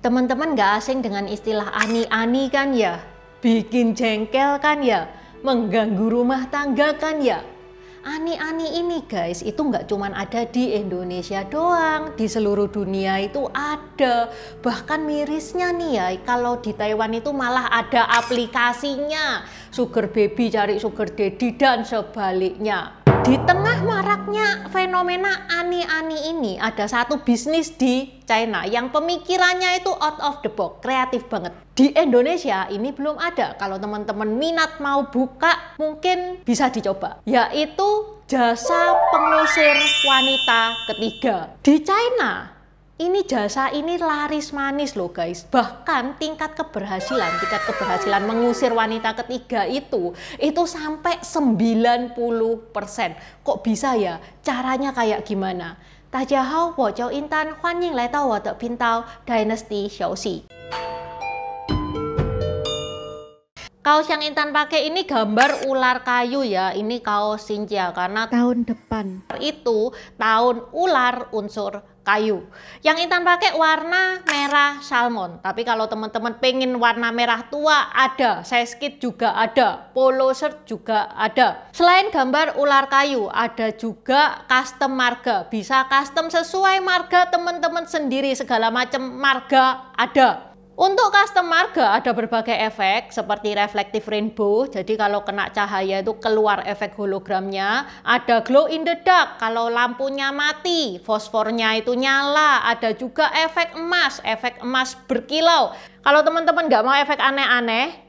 Teman-teman nggak asing dengan istilah ani-ani kan ya? Bikin jengkel kan ya? Mengganggu rumah tangga kan ya? Ani-ani ini guys itu nggak cuma ada di Indonesia doang, di seluruh dunia itu ada. Bahkan mirisnya nih ya, kalau di Taiwan itu malah ada aplikasinya. Sugar baby cari sugar daddy dan sebaliknya. Di tengah maraknya fenomena ani-ani ini, ada satu bisnis di China yang pemikirannya itu out of the box, kreatif banget. Di Indonesia ini belum ada. Kalau teman-teman minat mau buka, mungkin bisa dicoba. Yaitu jasa pengusir wanita ketiga. Di China, ini jasa ini laris manis loh guys. Bahkan tingkat keberhasilan, tingkat keberhasilan mengusir wanita ketiga itu, itu sampai 90%. Kok bisa ya? Caranya kayak gimana? Tajahau, Wojau Intan, Huan Ying Lai Tao Wadok Pintao, Dynasty Xiaoxi. Kaos yang Intan pakai ini gambar ular kayu ya. Ini kaos Xinjia karena tahun depan itu tahun ular unsur kayu. Yang Intan pakai warna merah salmon. Tapi kalau teman-teman pengen warna merah tua ada, saya juga ada, polo shirt juga ada. Selain gambar ular kayu, ada juga custom marga. Bisa custom sesuai marga teman-teman sendiri, segala macam marga ada. Untuk customer marga ada berbagai efek seperti reflective rainbow. Jadi kalau kena cahaya itu keluar efek hologramnya. Ada glow in the dark kalau lampunya mati, fosfornya itu nyala. Ada juga efek emas, efek emas berkilau. Kalau teman-teman nggak mau efek aneh-aneh,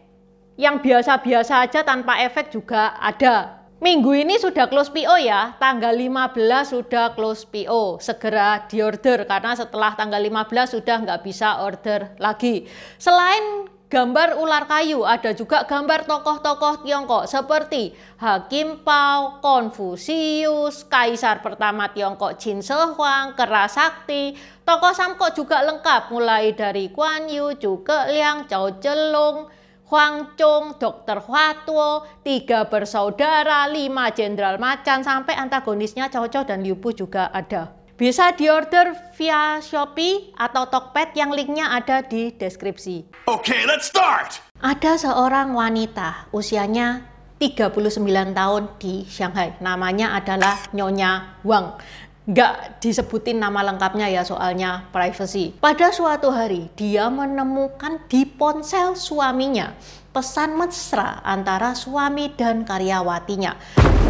yang biasa-biasa aja tanpa efek juga ada. Minggu ini sudah close PO ya, tanggal 15 sudah close PO, segera diorder karena setelah tanggal 15 sudah nggak bisa order lagi. Selain gambar ular kayu, ada juga gambar tokoh-tokoh Tiongkok seperti Hakim Pao, Konfusius, Kaisar pertama Tiongkok Jin Se Huang, Kerasakti, tokoh Samkok juga lengkap mulai dari Kuan Yu, Cuke Liang, Cao Celung, Huang Chung, Dokter Huatuo, tiga bersaudara, lima jenderal macan, sampai antagonisnya Cao Cao dan Liu Bu juga ada. Bisa diorder via Shopee atau Tokped yang linknya ada di deskripsi. Oke, okay, let's start! Ada seorang wanita, usianya 39 tahun di Shanghai. Namanya adalah Nyonya Wang nggak disebutin nama lengkapnya ya soalnya privacy. Pada suatu hari dia menemukan di ponsel suaminya pesan mesra antara suami dan karyawatinya.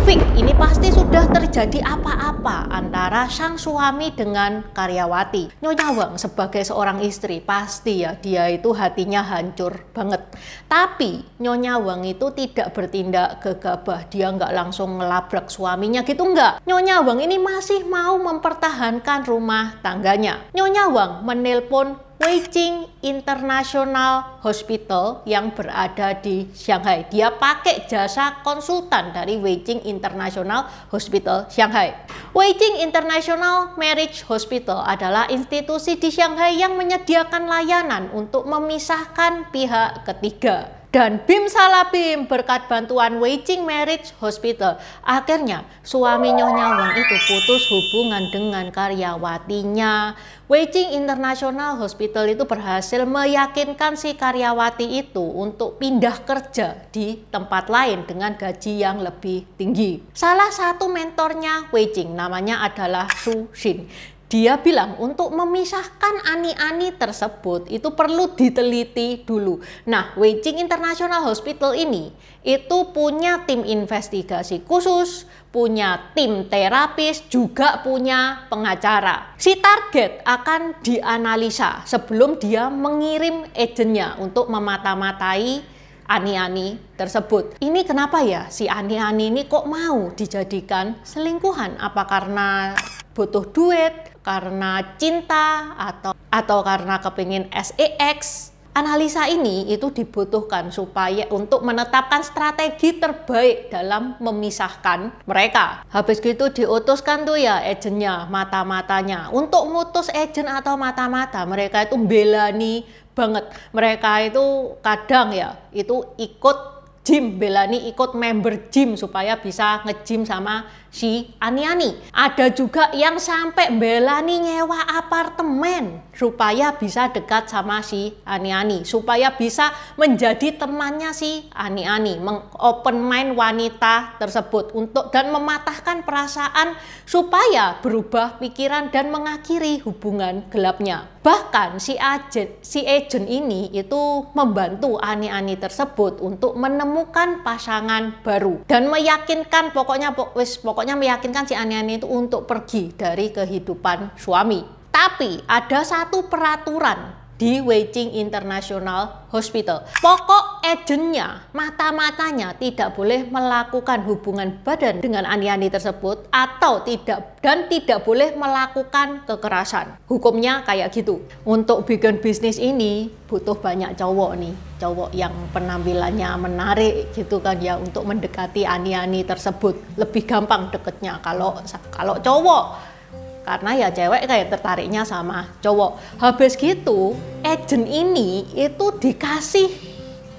Fik, ini pasti sudah terjadi apa-apa antara sang suami dengan karyawati. Nyonya Wang sebagai seorang istri pasti ya dia itu hatinya hancur banget. Tapi Nyonya Wang itu tidak bertindak gegabah, dia nggak langsung ngelabrak suaminya gitu nggak. Nyonya Wang ini masih mau mempertahankan rumah tangganya. Nyonya Wang menelpon Weijing International Hospital yang berada di Shanghai. Dia pakai jasa konsultan dari Weijing International Hospital Shanghai. Weijing International Marriage Hospital adalah institusi di Shanghai yang menyediakan layanan untuk memisahkan pihak ketiga dan Bim Salabim berkat bantuan Waging Marriage Hospital. Akhirnya suami Nyonya Wang itu putus hubungan dengan karyawatinya. Waging International Hospital itu berhasil meyakinkan si karyawati itu untuk pindah kerja di tempat lain dengan gaji yang lebih tinggi. Salah satu mentornya Waging namanya adalah Su Xin dia bilang untuk memisahkan ani-ani tersebut itu perlu diteliti dulu. Nah, Weijing International Hospital ini itu punya tim investigasi khusus, punya tim terapis, juga punya pengacara. Si target akan dianalisa sebelum dia mengirim agennya untuk memata-matai ani-ani tersebut. Ini kenapa ya si ani-ani ini kok mau dijadikan selingkuhan? Apa karena butuh duit, karena cinta atau atau karena kepingin SEX. Analisa ini itu dibutuhkan supaya untuk menetapkan strategi terbaik dalam memisahkan mereka. Habis gitu diutuskan tuh ya agennya, mata-matanya. Untuk mutus agen atau mata-mata, mereka itu belani banget. Mereka itu kadang ya itu ikut gym, belani ikut member gym supaya bisa nge-gym sama si Aniani. Ada juga yang sampai belani nyewa apartemen supaya bisa dekat sama si Aniani, supaya bisa menjadi temannya si Aniani, mengopen mind wanita tersebut untuk dan mematahkan perasaan supaya berubah pikiran dan mengakhiri hubungan gelapnya. Bahkan si agent, si agent ini itu membantu Ani-Ani tersebut untuk menemukan pasangan baru dan meyakinkan pokoknya pokoknya pokoknya meyakinkan si Aniani itu untuk pergi dari kehidupan suami. Tapi ada satu peraturan di Waiting International Hospital. Pokok agentnya, mata-matanya tidak boleh melakukan hubungan badan dengan aniani tersebut atau tidak dan tidak boleh melakukan kekerasan. Hukumnya kayak gitu. Untuk bikin bisnis ini butuh banyak cowok nih, cowok yang penampilannya menarik gitu kan ya untuk mendekati aniani tersebut. Lebih gampang deketnya kalau kalau cowok karena ya cewek kayak tertariknya sama cowok. Habis gitu, agent ini itu dikasih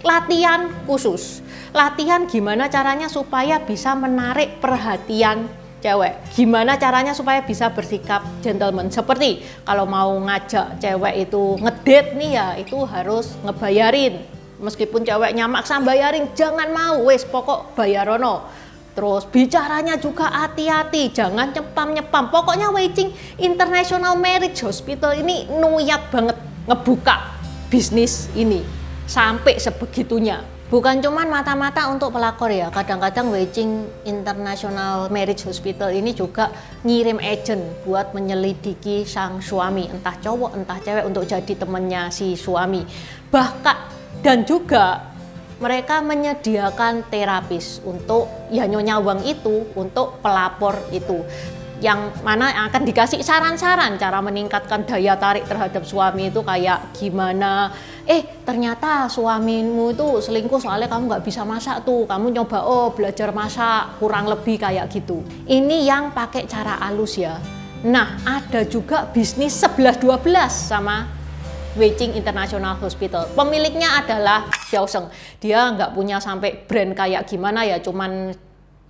latihan khusus. Latihan gimana caranya supaya bisa menarik perhatian cewek. Gimana caranya supaya bisa bersikap gentleman. Seperti kalau mau ngajak cewek itu ngedate nih ya, itu harus ngebayarin. Meskipun ceweknya maksa bayarin, jangan mau, wes pokok bayarono. Terus bicaranya juga hati-hati, jangan nyepam-nyepam. Pokoknya Weijing International Marriage Hospital ini nuyat banget ngebuka bisnis ini sampai sebegitunya. Bukan cuman mata-mata untuk pelakor ya, kadang-kadang Beijing International Marriage Hospital ini juga ngirim agent buat menyelidiki sang suami, entah cowok entah cewek untuk jadi temennya si suami. Bahkan dan juga mereka menyediakan terapis untuk ya nyonya uang itu untuk pelapor itu yang mana yang akan dikasih saran-saran cara meningkatkan daya tarik terhadap suami itu kayak gimana eh ternyata suamimu itu selingkuh soalnya kamu nggak bisa masak tuh kamu nyoba oh belajar masak kurang lebih kayak gitu ini yang pakai cara halus ya nah ada juga bisnis 11-12 sama Beijing International Hospital. Pemiliknya adalah Xiao Sheng Dia nggak punya sampai brand kayak gimana ya, cuman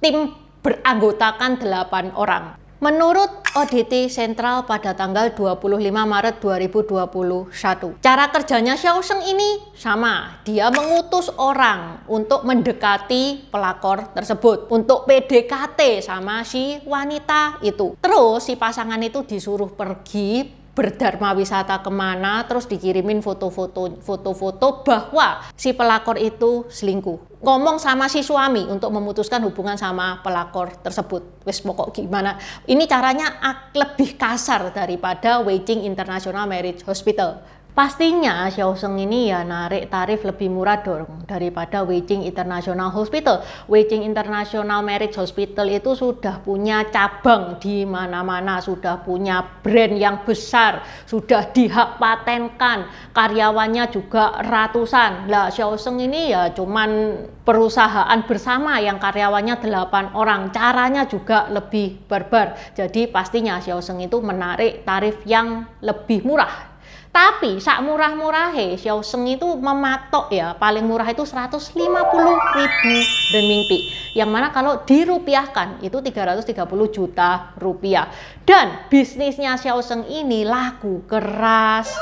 tim beranggotakan 8 orang menurut ODT Sentral pada tanggal 25 Maret 2021. Cara kerjanya Xiao Sheng ini sama, dia mengutus orang untuk mendekati pelakor tersebut, untuk PDKT sama si wanita itu. Terus si pasangan itu disuruh pergi berdharma wisata kemana terus dikirimin foto-foto foto-foto bahwa si pelakor itu selingkuh ngomong sama si suami untuk memutuskan hubungan sama pelakor tersebut wes pokok gimana ini caranya lebih kasar daripada waiting international marriage hospital Pastinya Xiaoseng ini ya narik tarif lebih murah dong daripada Weijing International Hospital. Weijing International Marriage Hospital itu sudah punya cabang di mana-mana, sudah punya brand yang besar, sudah dihak patenkan, karyawannya juga ratusan. Lah Xiaoseng ini ya cuman perusahaan bersama yang karyawannya 8 orang, caranya juga lebih barbar. Jadi pastinya Xiaoseng itu menarik tarif yang lebih murah tapi sak murah murah Xiao Xiaoseng itu mematok ya paling murah itu 150 ribu renminbi. Yang mana kalau dirupiahkan itu 330 juta rupiah. Dan bisnisnya Xiaoseng ini laku keras.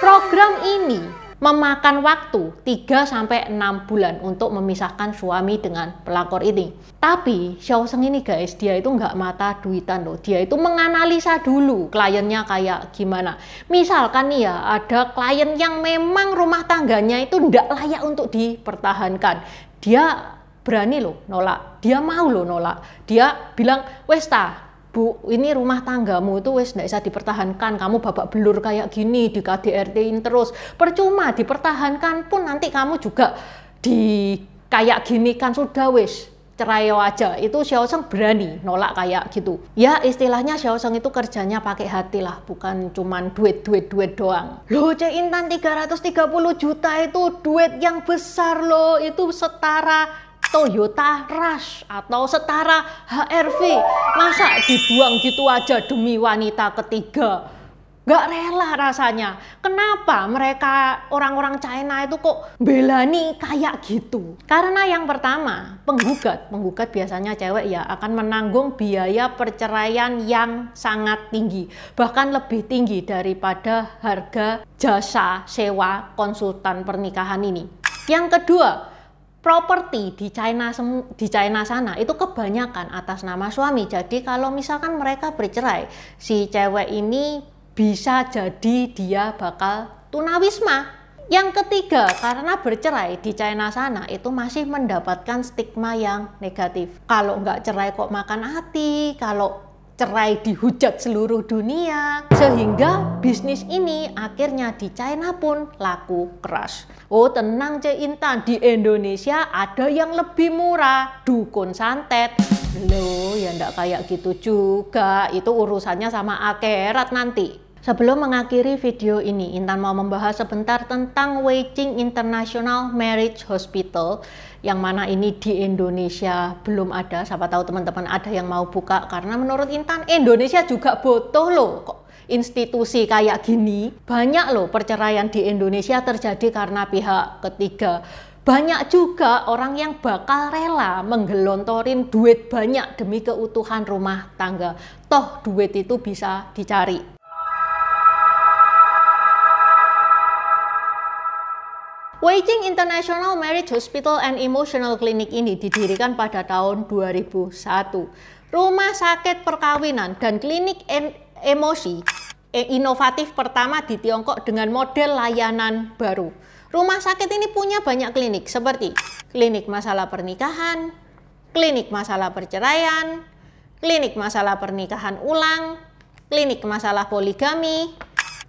Program ini memakan waktu 3 sampai 6 bulan untuk memisahkan suami dengan pelakor ini. Tapi Xiao Seng ini guys, dia itu nggak mata duitan loh. Dia itu menganalisa dulu kliennya kayak gimana. Misalkan nih ya, ada klien yang memang rumah tangganya itu nggak layak untuk dipertahankan. Dia berani loh nolak, dia mau loh nolak. Dia bilang, westa Bu, ini rumah tanggamu itu wes tidak bisa dipertahankan. Kamu babak belur kayak gini di KDRT-in terus. Percuma dipertahankan pun nanti kamu juga di kayak gini kan sudah wes cerai aja. Itu Xiao Sheng berani nolak kayak gitu. Ya istilahnya Xiao Sheng itu kerjanya pakai hati lah, bukan cuman duit-duit-duit doang. Loh, Cek Intan 330 juta itu duit yang besar loh. Itu setara Toyota Rush atau setara HRV. Masa dibuang gitu aja demi wanita ketiga? Gak rela rasanya. Kenapa mereka orang-orang China itu kok belani kayak gitu? Karena yang pertama, penggugat. Penggugat biasanya cewek ya akan menanggung biaya perceraian yang sangat tinggi. Bahkan lebih tinggi daripada harga jasa sewa konsultan pernikahan ini. Yang kedua, properti di China di China sana itu kebanyakan atas nama suami. Jadi kalau misalkan mereka bercerai, si cewek ini bisa jadi dia bakal tunawisma. Yang ketiga, karena bercerai di China sana itu masih mendapatkan stigma yang negatif. Kalau nggak cerai kok makan hati, kalau cerai dihujat seluruh dunia sehingga bisnis ini akhirnya di China pun laku keras. Oh tenang Cek Intan, di Indonesia ada yang lebih murah, dukun santet. Loh ya ndak kayak gitu juga, itu urusannya sama akhirat nanti. Sebelum mengakhiri video ini, Intan mau membahas sebentar tentang Weijing International Marriage Hospital yang mana ini di Indonesia belum ada. Siapa tahu teman-teman ada yang mau buka karena menurut Intan Indonesia juga butuh loh kok institusi kayak gini. Banyak loh perceraian di Indonesia terjadi karena pihak ketiga. Banyak juga orang yang bakal rela menggelontorin duit banyak demi keutuhan rumah tangga. Toh duit itu bisa dicari. Waging International Marriage Hospital and Emotional Clinic ini didirikan pada tahun 2001. Rumah sakit perkawinan dan klinik emosi eh, inovatif pertama di Tiongkok dengan model layanan baru. Rumah sakit ini punya banyak klinik seperti klinik masalah pernikahan, klinik masalah perceraian, klinik masalah pernikahan ulang, klinik masalah poligami,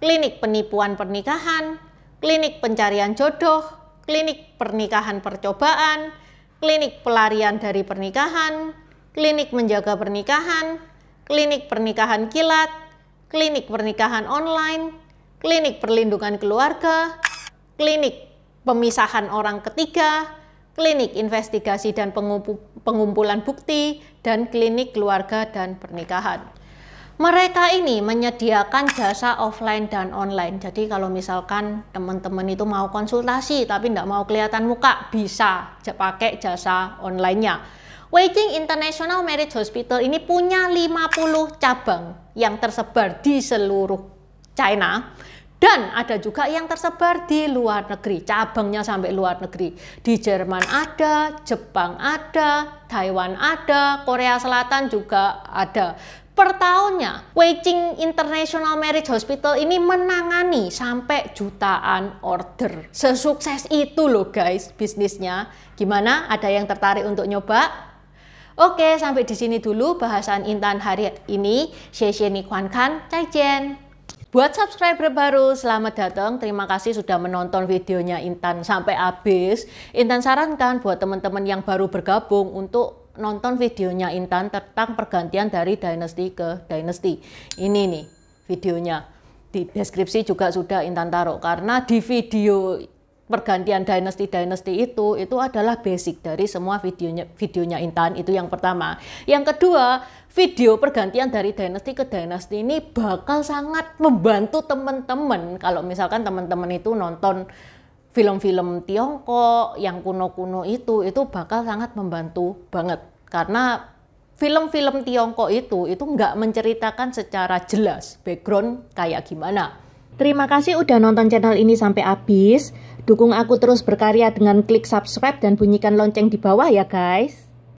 klinik penipuan pernikahan, klinik pencarian jodoh, klinik pernikahan percobaan, klinik pelarian dari pernikahan, klinik menjaga pernikahan, klinik pernikahan kilat, klinik pernikahan online, klinik perlindungan keluarga, klinik pemisahan orang ketiga, klinik investigasi dan pengumpulan bukti, dan klinik keluarga dan pernikahan mereka ini menyediakan jasa offline dan online. Jadi kalau misalkan teman-teman itu mau konsultasi tapi tidak mau kelihatan muka, bisa pakai jasa online-nya. Waiting International Marriage Hospital ini punya 50 cabang yang tersebar di seluruh China dan ada juga yang tersebar di luar negeri, cabangnya sampai luar negeri. Di Jerman ada, Jepang ada, Taiwan ada, Korea Selatan juga ada per tahunnya. Weijing International Marriage Hospital ini menangani sampai jutaan order. Sesukses itu loh guys bisnisnya. Gimana? Ada yang tertarik untuk nyoba? Oke, sampai di sini dulu bahasan Intan hari ini. Xie ni Kuan Kan, Cai Jen. Buat subscriber baru, selamat datang. Terima kasih sudah menonton videonya Intan sampai habis. Intan sarankan buat teman-teman yang baru bergabung untuk nonton videonya Intan tentang pergantian dari dynasty ke dynasty. Ini nih videonya. Di deskripsi juga sudah Intan taruh karena di video pergantian dynasty-dynasty itu itu adalah basic dari semua videonya videonya Intan itu yang pertama. Yang kedua, video pergantian dari dynasty ke dynasty ini bakal sangat membantu teman-teman kalau misalkan teman-teman itu nonton film-film Tiongkok yang kuno-kuno itu itu bakal sangat membantu banget karena film-film Tiongkok itu itu nggak menceritakan secara jelas background kayak gimana. Terima kasih udah nonton channel ini sampai habis. Dukung aku terus berkarya dengan klik subscribe dan bunyikan lonceng di bawah ya guys.